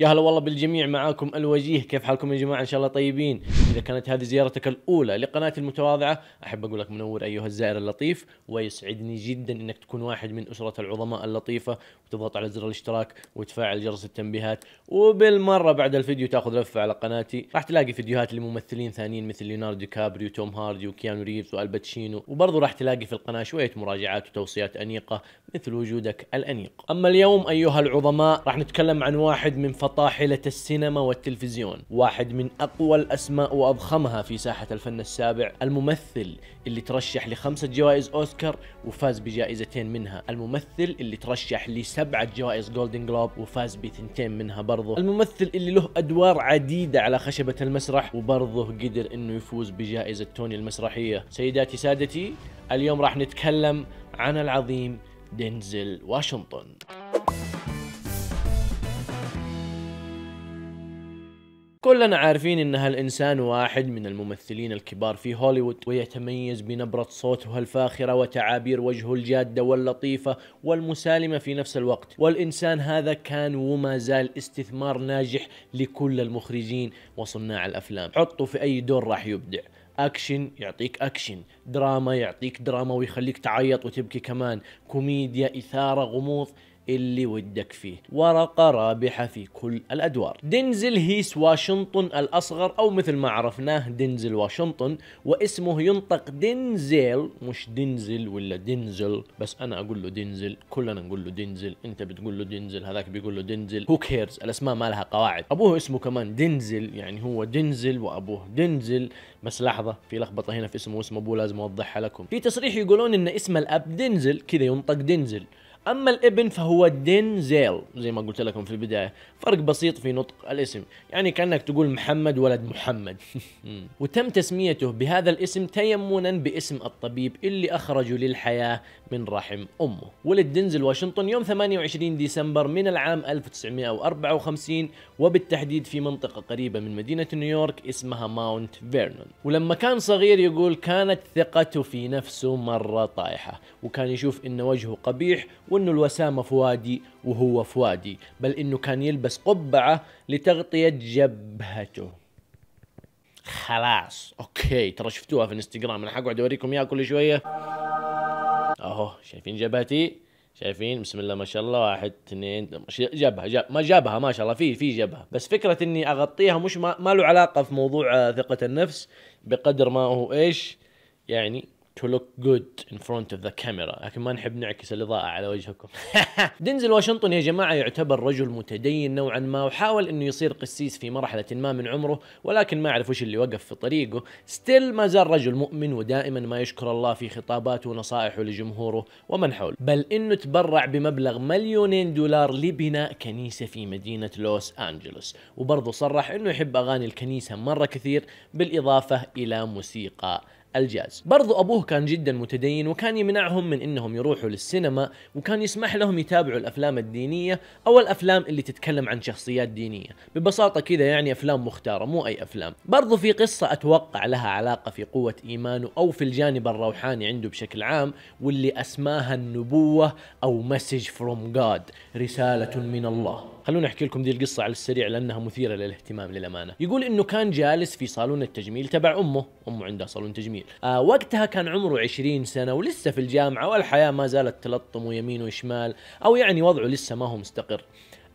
يا هلا والله بالجميع معاكم الوجيه كيف حالكم يا جماعه ان شاء الله طيبين اذا كانت هذه زيارتك الاولى لقناتي المتواضعه احب اقول لك منور ايها الزائر اللطيف ويسعدني جدا انك تكون واحد من اسره العظماء اللطيفه وتضغط على زر الاشتراك وتفعل جرس التنبيهات وبالمره بعد الفيديو تاخذ لفه على قناتي راح تلاقي فيديوهات لممثلين ثانيين مثل ليوناردو كابريو توم هاردي وكيانو ريفز والباتشينو وبرضه راح تلاقي في القناه شويه مراجعات وتوصيات انيقه مثل وجودك الانيق اما اليوم ايها العظماء راح نتكلم عن واحد من فطاحلة السينما والتلفزيون واحد من أقوى الأسماء وأضخمها في ساحة الفن السابع الممثل اللي ترشح لخمسة جوائز أوسكار وفاز بجائزتين منها الممثل اللي ترشح لسبعة جوائز جولدن جلوب وفاز بثنتين منها برضه الممثل اللي له أدوار عديدة على خشبة المسرح وبرضه قدر أنه يفوز بجائزة توني المسرحية سيداتي سادتي اليوم راح نتكلم عن العظيم دينزل واشنطن كلنا عارفين ان هالانسان واحد من الممثلين الكبار في هوليوود ويتميز بنبرة صوته الفاخرة وتعابير وجهه الجادة واللطيفة والمسالمة في نفس الوقت والانسان هذا كان وما زال استثمار ناجح لكل المخرجين وصناع الافلام حطه في اي دور راح يبدع اكشن يعطيك اكشن دراما يعطيك دراما ويخليك تعيط وتبكي كمان كوميديا اثارة غموض اللي ودك فيه ورقة رابحة في كل الأدوار دينزل هيس واشنطن الأصغر أو مثل ما عرفناه دينزل واشنطن واسمه ينطق دينزيل مش دينزل ولا دينزل بس أنا أقول له دينزل كلنا نقول له دينزل أنت بتقول له دينزل هذاك بيقول له دينزل هو كيرز الأسماء ما لها قواعد أبوه اسمه كمان دينزل يعني هو دينزل وأبوه دينزل بس لحظة في لخبطة هنا في اسمه واسم أبوه لازم أوضحها لكم في تصريح يقولون أن اسم الأب دينزل كذا ينطق دينزل اما الابن فهو دينزيل زي ما قلت لكم في البدايه فرق بسيط في نطق الاسم يعني كانك تقول محمد ولد محمد وتم تسميته بهذا الاسم تيمنا باسم الطبيب اللي اخرجه للحياه من رحم امه ولد دينزل واشنطن يوم 28 ديسمبر من العام 1954 وبالتحديد في منطقه قريبه من مدينه نيويورك اسمها ماونت فيرنون ولما كان صغير يقول كانت ثقته في نفسه مره طايحه وكان يشوف ان وجهه قبيح و وأنه الوسامة فؤادي وهو فؤادي بل أنه كان يلبس قبعة لتغطية جبهته خلاص اوكي ترى شفتوها في الانستغرام انا حقعد اوريكم اياها كل شويه اهو شايفين جبهتي شايفين بسم الله ما شاء الله واحد اثنين جبهه جب ما جبهه ما شاء الله في في جبهه بس فكره اني اغطيها مش ما, ما له علاقه في موضوع آه، ثقه النفس بقدر ما هو ايش يعني to look good in front of the camera لكن ما نحب نعكس الاضاءه على وجهكم دينزل واشنطن يا جماعه يعتبر رجل متدين نوعا ما وحاول انه يصير قسيس في مرحله ما من عمره ولكن ما اعرف وش اللي وقف في طريقه ستيل ما زال رجل مؤمن ودائما ما يشكر الله في خطاباته ونصائحه لجمهوره ومن حوله بل انه تبرع بمبلغ مليونين دولار لبناء كنيسه في مدينه لوس انجلوس وبرضه صرح انه يحب اغاني الكنيسه مره كثير بالاضافه الى موسيقى الجاز برضو أبوه كان جدا متدين وكان يمنعهم من أنهم يروحوا للسينما وكان يسمح لهم يتابعوا الأفلام الدينية أو الأفلام اللي تتكلم عن شخصيات دينية ببساطة كذا يعني أفلام مختارة مو أي أفلام برضو في قصة أتوقع لها علاقة في قوة إيمانه أو في الجانب الروحاني عنده بشكل عام واللي أسماها النبوة أو مسج فروم جاد رسالة من الله خلوني احكي لكم دي القصه على السريع لانها مثيره للاهتمام للامانه يقول انه كان جالس في صالون التجميل تبع امه امه عندها صالون تجميل جميل آه وقتها كان عمره 20 سنة ولسه في الجامعة والحياة ما زالت تلطم يمين وشمال أو يعني وضعه لسه ما هو مستقر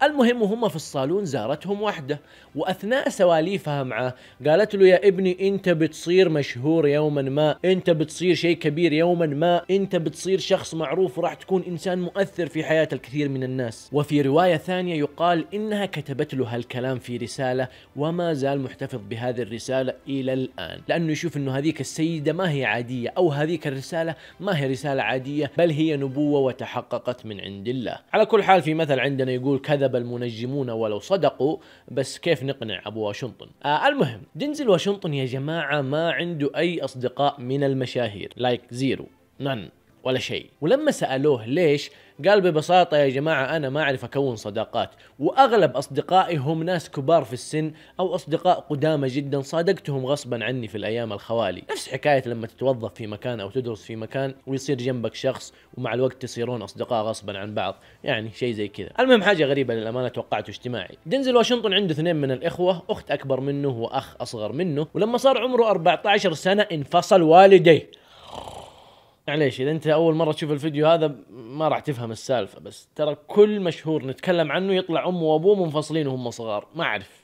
المهم وهم في الصالون زارتهم واحدة واثناء سواليفها معه قالت له يا ابني انت بتصير مشهور يوما ما انت بتصير شيء كبير يوما ما انت بتصير شخص معروف وراح تكون انسان مؤثر في حياة الكثير من الناس وفي رواية ثانية يقال انها كتبت له هالكلام في رسالة وما زال محتفظ بهذه الرسالة الى الان لانه يشوف انه هذيك السيدة ما هي عادية او هذيك الرسالة ما هي رسالة عادية بل هي نبوة وتحققت من عند الله على كل حال في مثل عندنا يقول كذب كذب المنجمون ولو صدقوا بس كيف نقنع ابو واشنطن آه المهم دينزل واشنطن يا جماعه ما عنده اي اصدقاء من المشاهير لايك زيرو نن ولا شيء ولما سالوه ليش قال ببساطة يا جماعة أنا ما أعرف أكون صداقات وأغلب أصدقائي هم ناس كبار في السن أو أصدقاء قدامى جدا صادقتهم غصبا عني في الأيام الخوالي نفس حكاية لما تتوظف في مكان أو تدرس في مكان ويصير جنبك شخص ومع الوقت تصيرون أصدقاء غصبا عن بعض يعني شيء زي كذا المهم حاجة غريبة للأمانة توقعته اجتماعي دنزل واشنطن عنده اثنين من الإخوة أخت أكبر منه وأخ أصغر منه ولما صار عمره 14 سنة انفصل والديه معليش اذا انت اول مره تشوف الفيديو هذا ما راح تفهم السالفه بس ترى كل مشهور نتكلم عنه يطلع امه وابوه منفصلين وهم صغار ما اعرف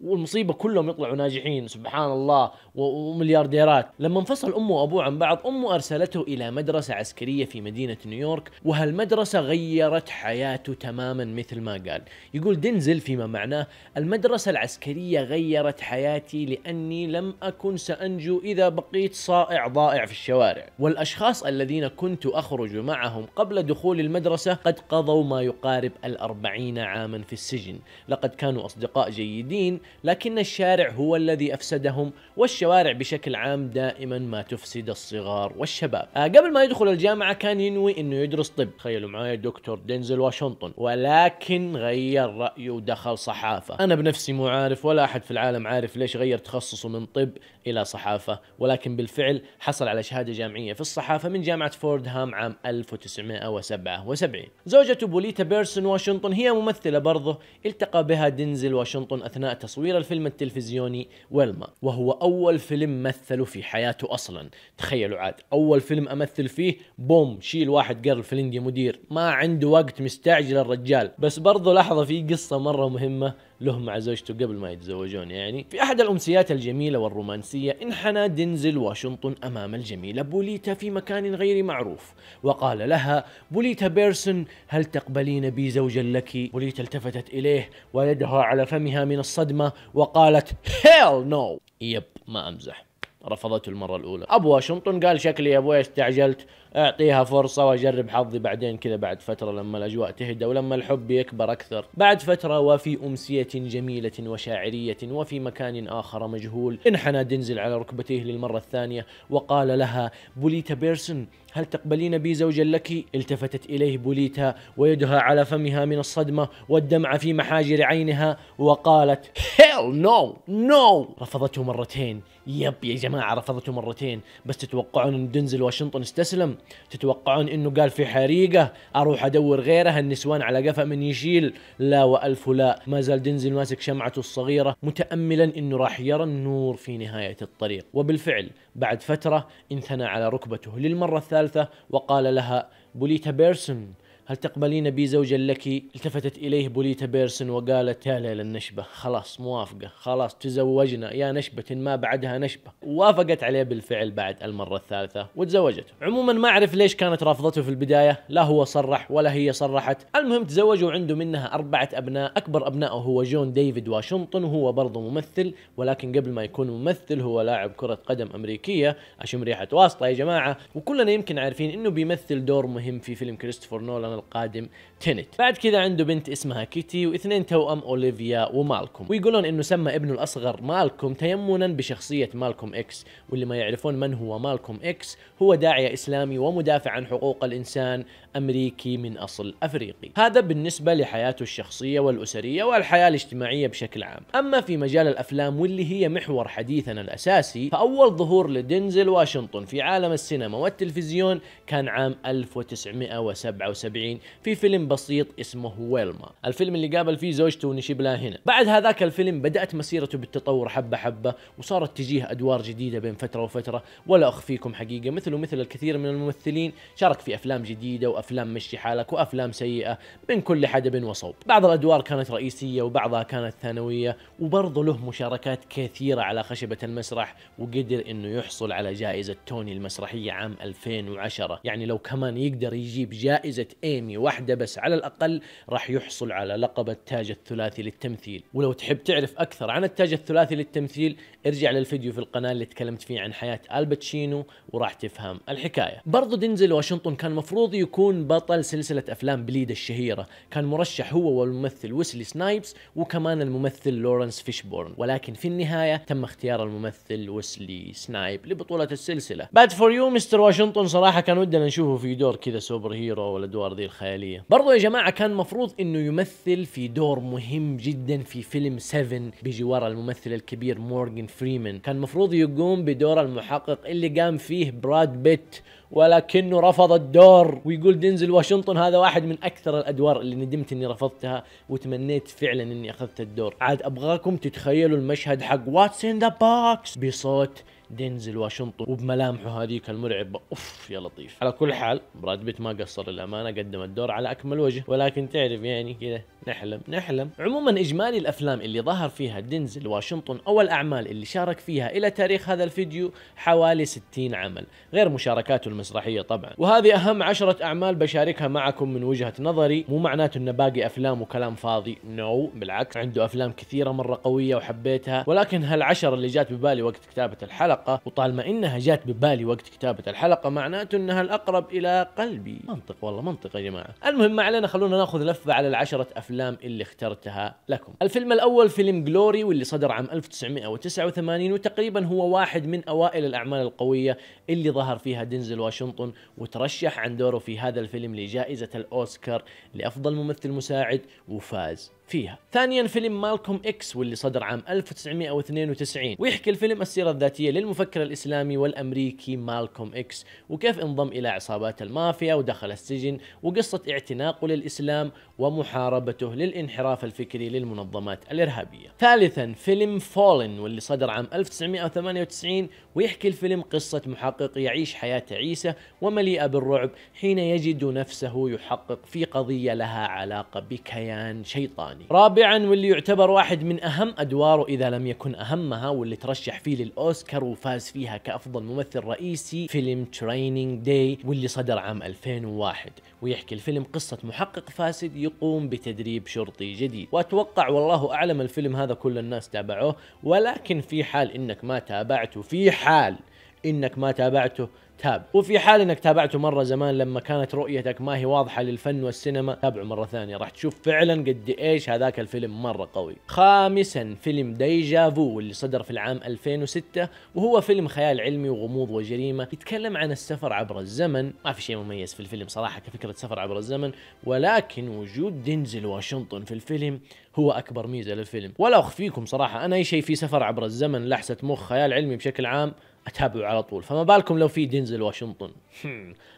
والمصيبه كلهم يطلعوا ناجحين سبحان الله ومليارديرات لما انفصل امه وابوه عن بعض امه ارسلته الى مدرسه عسكريه في مدينه نيويورك وهالمدرسه غيرت حياته تماما مثل ما قال يقول دنزل فيما معناه المدرسه العسكريه غيرت حياتي لاني لم اكن سانجو اذا بقيت صائع ضائع في الشوارع والاشخاص الذين كنت اخرج معهم قبل دخول المدرسه قد قضوا ما يقارب الأربعين عاما في السجن لقد كانوا أصدقاء جيدين لكن الشارع هو الذي أفسدهم والشوارع بشكل عام دائما ما تفسد الصغار والشباب آه قبل ما يدخل الجامعة كان ينوي أنه يدرس طب تخيلوا معايا دكتور دينزل واشنطن ولكن غير رأيه ودخل صحافة أنا بنفسي مو عارف ولا أحد في العالم عارف ليش غير تخصصه من طب إلى صحافة ولكن بالفعل حصل على شهادة جامعية في الصحافة من جامعة فوردهام عام 1977 زوجته بوليتا بيرسون واشنطن هي ممثلة برضه التقى بها دينزل واشنطن أثناء تصوير تصوير الفيلم التلفزيوني ويلما وهو أول فيلم مثله في حياته أصلا تخيلوا عاد أول فيلم أمثل فيه بوم شيل واحد قرل فلندي مدير ما عنده وقت مستعجل الرجال بس برضه لحظة في قصة مرة مهمة لهم مع زوجته قبل ما يتزوجون يعني في أحد الأمسيات الجميلة والرومانسية انحنى دينزل واشنطن أمام الجميلة بوليتا في مكان غير معروف وقال لها بوليتا بيرسون هل تقبلين بي زوجا لك بوليتا التفتت إليه ويدها على فمها من الصدمة وقالت هيل نو no. يب ما أمزح رفضته المرة الأولى أبو واشنطن قال شكلي يا أبوي استعجلت اعطيها فرصه واجرب حظي بعدين كذا بعد فتره لما الاجواء تهدى ولما الحب يكبر اكثر بعد فتره وفي امسيه جميله وشاعريه وفي مكان اخر مجهول انحنى دنزل على ركبتيه للمره الثانيه وقال لها بوليتا بيرسون هل تقبلين بي زوجا لك؟ التفتت اليه بوليتا ويدها على فمها من الصدمه والدمع في محاجر عينها وقالت هيل نو نو رفضته مرتين يب يا جماعه رفضته مرتين بس تتوقعون ان دنزل واشنطن استسلم تتوقعون انه قال في حريقه اروح ادور غيرها النسوان على قفا من يشيل لا والف لا ما زال دنزل ماسك شمعته الصغيره متاملا انه راح يرى النور في نهايه الطريق وبالفعل بعد فتره انثنى على ركبته للمره الثالثه وقال لها بوليتا بيرسون هل تقبلين بي زوجا لك التفتت إليه بوليتا بيرسون وقالت يا ليل النشبة خلاص موافقة خلاص تزوجنا يا نشبة ما بعدها نشبة وافقت عليه بالفعل بعد المرة الثالثة وتزوجته عموما ما أعرف ليش كانت رافضته في البداية لا هو صرح ولا هي صرحت المهم تزوجوا عنده منها أربعة أبناء أكبر أبنائه هو جون ديفيد واشنطن وهو برضه ممثل ولكن قبل ما يكون ممثل هو لاعب كرة قدم أمريكية أشم ريحة واسطة يا جماعة وكلنا يمكن عارفين أنه بيمثل دور مهم في فيلم كريستوفر نولان القادم تينت بعد كذا عنده بنت اسمها كيتي واثنين توأم أوليفيا ومالكوم ويقولون انه سمى ابنه الأصغر مالكوم تيمنا بشخصية مالكوم إكس واللي ما يعرفون من هو مالكوم إكس هو داعية إسلامي ومدافع عن حقوق الإنسان أمريكي من أصل أفريقي هذا بالنسبة لحياته الشخصية والأسرية والحياة الاجتماعية بشكل عام أما في مجال الأفلام واللي هي محور حديثنا الأساسي فأول ظهور لدينزل واشنطن في عالم السينما والتلفزيون كان عام 1977 المستمعين في فيلم بسيط اسمه ويلما الفيلم اللي قابل فيه زوجته ونشيبلا هنا بعد هذاك الفيلم بدأت مسيرته بالتطور حبة حبة وصارت تجيه أدوار جديدة بين فترة وفترة ولا أخفيكم حقيقة مثله مثل الكثير من الممثلين شارك في أفلام جديدة وأفلام مشي حالك وأفلام سيئة من كل حدب وصوب بعض الأدوار كانت رئيسية وبعضها كانت ثانوية وبرضه له مشاركات كثيرة على خشبة المسرح وقدر أنه يحصل على جائزة توني المسرحية عام 2010 يعني لو كمان يقدر يجيب جائزة انمي واحده بس على الاقل راح يحصل على لقب التاج الثلاثي للتمثيل ولو تحب تعرف اكثر عن التاج الثلاثي للتمثيل ارجع للفيديو في القناه اللي تكلمت فيه عن حياه الباتشينو وراح تفهم الحكايه برضو دينزل واشنطن كان مفروض يكون بطل سلسله افلام بليد الشهيره كان مرشح هو والممثل ويسلي سنايبس وكمان الممثل لورنس فيشبورن ولكن في النهايه تم اختيار الممثل ويسلي سنايب لبطوله السلسله بعد فور يو مستر واشنطن صراحه كان ودنا نشوفه في دور كذا سوبر هيرو والادوار ذي الخياليه برضو يا جماعه كان مفروض انه يمثل في دور مهم جدا في فيلم 7 بجوار الممثل الكبير مورغان فريمان كان مفروض يقوم بدور المحقق اللي قام فيه براد بيت ولكنه رفض الدور ويقول دينزل واشنطن هذا واحد من اكثر الادوار اللي ندمت اني رفضتها وتمنيت فعلا اني اخذت الدور عاد ابغاكم تتخيلوا المشهد حق واتس ان ذا بوكس بصوت دينزل واشنطن وبملامحه هذيك المرعبه اوف يا لطيف على كل حال براد بيت ما قصر الامانه قدم الدور على اكمل وجه ولكن تعرف يعني كذا نحلم نحلم عموما اجمالي الافلام اللي ظهر فيها دينزل واشنطن او الاعمال اللي شارك فيها الى تاريخ هذا الفيديو حوالي 60 عمل غير مشاركاته المسرحيه طبعا وهذه اهم عشرة اعمال بشاركها معكم من وجهه نظري مو معناته انه باقي افلام وكلام فاضي نو no. بالعكس عنده افلام كثيره مره قويه وحبيتها ولكن هالعشرة اللي جات ببالي وقت كتابه الحلقه وطالما انها جات ببالي وقت كتابه الحلقه معناته انها الاقرب الى قلبي منطق والله منطق يا جماعه المهم ما علينا خلونا ناخذ لفه على العشرة افلام الأفلام اللي اخترتها لكم الفيلم الأول فيلم جلوري واللي صدر عام 1989 وتقريبا هو واحد من أوائل الأعمال القوية اللي ظهر فيها دينزل واشنطن وترشح عن دوره في هذا الفيلم لجائزة الأوسكار لأفضل ممثل مساعد وفاز فيها ثانيا فيلم مالكوم اكس واللي صدر عام 1992 ويحكي الفيلم السيرة الذاتية للمفكر الإسلامي والأمريكي مالكوم اكس وكيف انضم إلى عصابات المافيا ودخل السجن وقصة اعتناقه للإسلام ومحاربته للانحراف الفكري للمنظمات الإرهابية ثالثا فيلم فولن واللي صدر عام 1998 ويحكي الفيلم قصة محقق يعيش حياة تعيسة ومليئة بالرعب حين يجد نفسه يحقق في قضية لها علاقة بكيان شيطاني الثاني رابعا واللي يعتبر واحد من أهم أدواره إذا لم يكن أهمها واللي ترشح فيه للأوسكار وفاز فيها كأفضل ممثل رئيسي فيلم تريننج داي واللي صدر عام 2001 ويحكي الفيلم قصة محقق فاسد يقوم بتدريب شرطي جديد وأتوقع والله أعلم الفيلم هذا كل الناس تابعوه ولكن في حال إنك ما تابعته في حال انك ما تابعته تاب وفي حال انك تابعته مره زمان لما كانت رؤيتك ما هي واضحه للفن والسينما تابعه مره ثانيه راح تشوف فعلا قد ايش هذاك الفيلم مره قوي خامسا فيلم ديجافو اللي صدر في العام 2006 وهو فيلم خيال علمي وغموض وجريمه يتكلم عن السفر عبر الزمن ما في شيء مميز في الفيلم صراحه كفكره سفر عبر الزمن ولكن وجود دينزل واشنطن في الفيلم هو اكبر ميزه للفيلم ولا اخفيكم صراحه انا اي شيء في سفر عبر الزمن لحسه مخ خيال علمي بشكل عام اتابعه على طول فما بالكم لو في دينزل واشنطن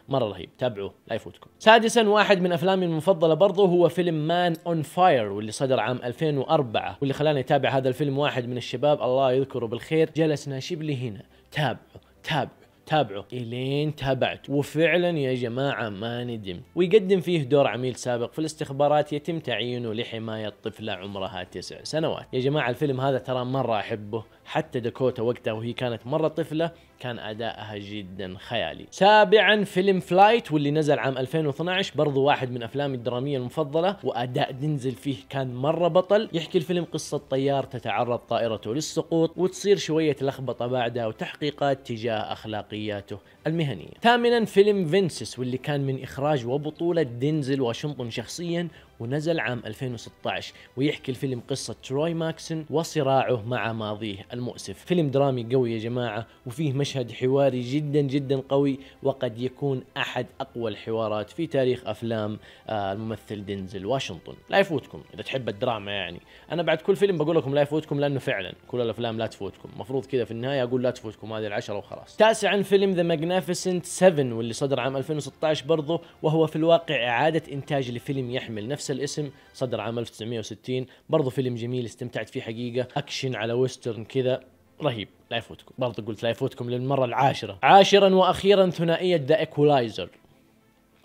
مره رهيب تابعوه لا يفوتكم سادسا واحد من افلامي المفضله برضه هو فيلم مان اون فاير واللي صدر عام 2004 واللي خلاني اتابع هذا الفيلم واحد من الشباب الله يذكره بالخير جلس ناشب لي هنا تابعه تابعه تابعه الين تابعت وفعلا يا جماعه ما ندم ويقدم فيه دور عميل سابق في الاستخبارات يتم تعيينه لحمايه طفله عمرها تسع سنوات يا جماعه الفيلم هذا ترى مره احبه حتى داكوتا وقتها وهي كانت مره طفله كان ادائها جدا خيالي سابعا فيلم فلايت واللي نزل عام 2012 برضو واحد من افلامي الدراميه المفضله واداء دنزل فيه كان مره بطل يحكي الفيلم قصه طيار تتعرض طائرته للسقوط وتصير شويه لخبطه بعدها وتحقيقات تجاه اخلاقياته المهنيه ثامنا فيلم فينسس واللي كان من اخراج وبطوله دنزل واشنطن شخصيا ونزل عام 2016 ويحكي الفيلم قصة تروي ماكسون وصراعه مع ماضيه المؤسف فيلم درامي قوي يا جماعة وفيه مش مشهد حواري جدا جدا قوي وقد يكون أحد أقوى الحوارات في تاريخ أفلام آه، الممثل دينزل واشنطن لا يفوتكم إذا تحب الدراما يعني أنا بعد كل فيلم بقول لكم لا يفوتكم لأنه فعلا كل الأفلام لا تفوتكم مفروض كذا في النهاية أقول لا تفوتكم هذه العشرة وخلاص تاسعا فيلم ذا ماجنيفيسنت 7 واللي صدر عام 2016 برضه وهو في الواقع إعادة إنتاج لفيلم يحمل نفس الاسم صدر عام 1960 برضه فيلم جميل استمتعت فيه حقيقة أكشن على ويسترن كذا رهيب لا يفوتكم برضه قلت لا يفوتكم للمرة العاشرة عاشرا وأخيرا ثنائية ذا إيكولايزر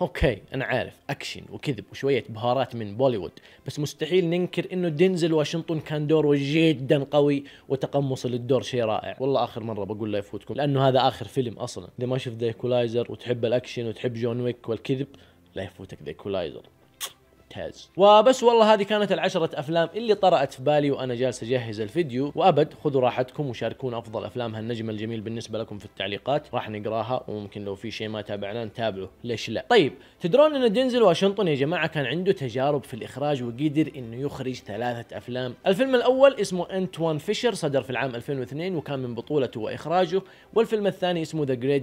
اوكي انا عارف اكشن وكذب وشويه بهارات من بوليوود بس مستحيل ننكر انه دينزل واشنطن كان دوره جدا قوي وتقمص للدور شيء رائع والله اخر مره بقول لا يفوتكم لانه هذا اخر فيلم اصلا اذا ما شفت ذا ايكولايزر وتحب الاكشن وتحب جون ويك والكذب لا يفوتك ذا ايكولايزر ممتاز وبس والله هذه كانت العشرة أفلام اللي طرأت في بالي وأنا جالس أجهز الفيديو وأبد خذوا راحتكم وشاركونا أفضل أفلام هالنجم الجميل بالنسبة لكم في التعليقات راح نقراها وممكن لو في شيء ما تابعناه نتابعه ليش لا طيب تدرون أن دينزل واشنطن يا جماعة كان عنده تجارب في الإخراج وقدر أنه يخرج ثلاثة أفلام الفيلم الأول اسمه أنتوان فيشر صدر في العام 2002 وكان من بطولته وإخراجه والفيلم الثاني اسمه ذا جريت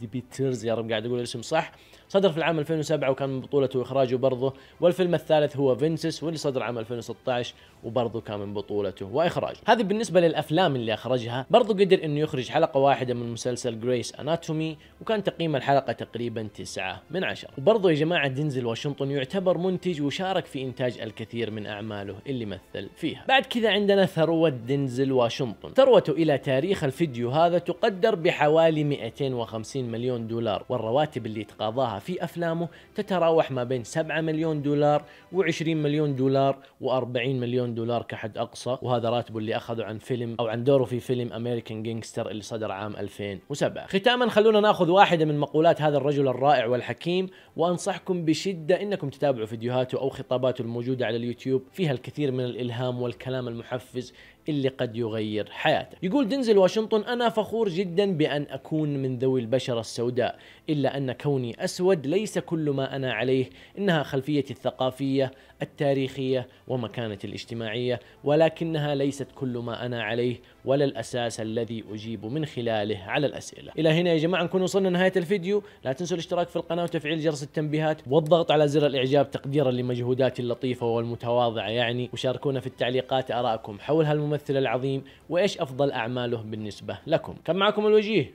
ديبيترز يا رب قاعد أقول الاسم صح صدر في العام 2007 وكان من بطولته واخراجه برضه والفيلم الثالث هو فينسس واللي صدر عام 2016 وبرضه كان من بطولته واخراجه هذه بالنسبه للافلام اللي اخرجها برضه قدر انه يخرج حلقه واحده من مسلسل جريس اناتومي وكان تقييم الحلقه تقريبا 9 من 10 وبرضه يا جماعه دينزل واشنطن يعتبر منتج وشارك في انتاج الكثير من اعماله اللي مثل فيها بعد كذا عندنا ثروه دينزل واشنطن ثروته الى تاريخ الفيديو هذا تقدر بحوالي 250 مليون دولار والرواتب اللي تقاضاها في أفلامه تتراوح ما بين 7 مليون دولار و20 مليون دولار و40 مليون دولار كحد أقصى وهذا راتبه اللي أخذه عن فيلم أو عن دوره في فيلم أمريكان جينجستر اللي صدر عام 2007 ختاما خلونا ناخذ واحدة من مقولات هذا الرجل الرائع والحكيم وأنصحكم بشدة أنكم تتابعوا فيديوهاته أو خطاباته الموجودة على اليوتيوب فيها الكثير من الإلهام والكلام المحفز اللي قد يغير حياتك يقول دنزل واشنطن أنا فخور جدا بأن أكون من ذوي البشرة السوداء إلا أن كوني أسود ليس كل ما أنا عليه إنها خلفيتي الثقافية التاريخية ومكانتي الاجتماعية ولكنها ليست كل ما أنا عليه ولا الأساس الذي أجيب من خلاله على الأسئلة إلى هنا يا جماعة نكون وصلنا نهاية الفيديو لا تنسوا الاشتراك في القناة وتفعيل جرس التنبيهات والضغط على زر الإعجاب تقديرا لمجهوداتي اللطيفة والمتواضعة يعني وشاركونا في التعليقات آراءكم حول هالممثل الممثل العظيم وإيش أفضل أعماله بالنسبة لكم كان معكم الوجيه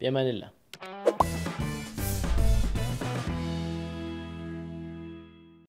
في أمان الله